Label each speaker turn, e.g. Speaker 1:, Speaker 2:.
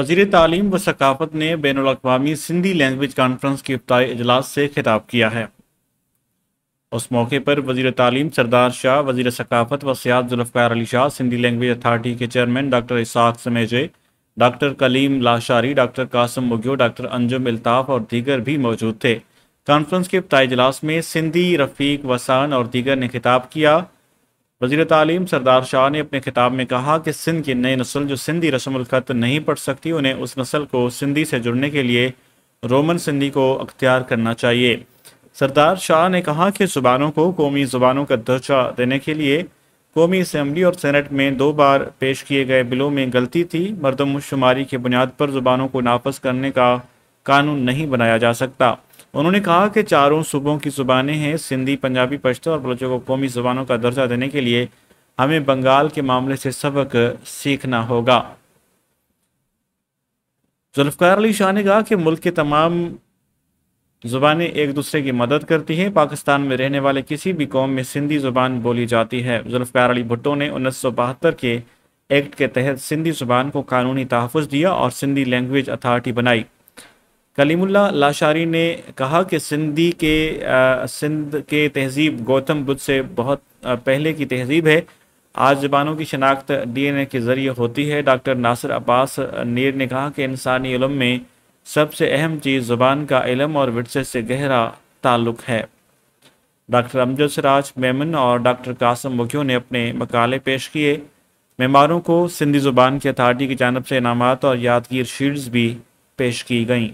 Speaker 1: वजीर तालीम व सकाफत ने बैन अवी सिंधी लैंग्वेज कॉन्फ्रेंस के अफ्ताही अजलास से खिताब किया है उस मौके पर वजीर तालीम सरदार शाह वजीर सकाफत व सियाद जुल्फ़ार अली शाह सिंधी लैंग्वेज अथार्टी के chairman doctor Ishaq Samejo doctor Kaleem Lashari doctor Qasim Mughio doctor Anjum Altaf और दीगर भी मौजूद थे कॉन्फ्रेंस के अफ्ताही अजलास में सिंधी रफ़ीक वसान और दीगर ने खिताब किया वजीर तालीम सरदार शाह ने अपने खिताब में कहा कि सिंध की नई नस्ल जो सिंधी अलखत नहीं पढ़ सकती उन्हें उस नस्ल को सिंधी से जुड़ने के लिए रोमन सिंधी को अख्तियार करना चाहिए सरदार शाह ने कहा कि ज़ुबानों को कौमी ज़ुबानों का दर्जा देने के लिए कौमी असम्बली और सेनेट में दो बार पेश किए गए बिलों में गलती थी मरदमशुमारी की बुनियाद पर ज़ुबानों को नापस करने का कानून नहीं बनाया जा सकता उन्होंने कहा कि चारों सूबों की ज़ुबानें हैं सिंधी पंजाबी पश्तो और बलोचों को कौमी ज़ुबानों का दर्जा देने के लिए हमें बंगाल के मामले से सबक सीखना होगा जुल्फ़ार अली शाह ने कहा कि मुल्क के तमाम ज़ुबानें एक दूसरे की मदद करती हैं पाकिस्तान में रहने वाले किसी भी कौम में सिंधी ज़ुबान बोली जाती है जुल्फ़ार अली भुट्टो ने उन्नीस सौ बहत्तर के एक्ट के तहत सिंधी ज़ुबान को कानूनी तहफ़ दिया और सिंधी लैंग्वेज अथॉरिटी बनाई कलीमुल्ला लाशारी ने कहा कि सिंधी के आ, सिंध के तहजीब गौतम बुद्ध से बहुत पहले की तहजीब है आज ज़बानों की शनाख्त डीएनए के ज़रिए होती है डॉक्टर नासिर अब्बास नीर ने कहा कि इंसानी इलम में सबसे अहम चीज़ ज़ुबान का इलम और विरसे से गहरा ताल्लुक़ है डॉक्टर अमजद सराज मेमन और डॉक्टर कासम मुखियों ने अपने मकाले पेश किए मेमारों को सिंधी ज़ुबान की अथार्टी की जानब से इनामत और यादगीर शीट्स भी पेश की गईं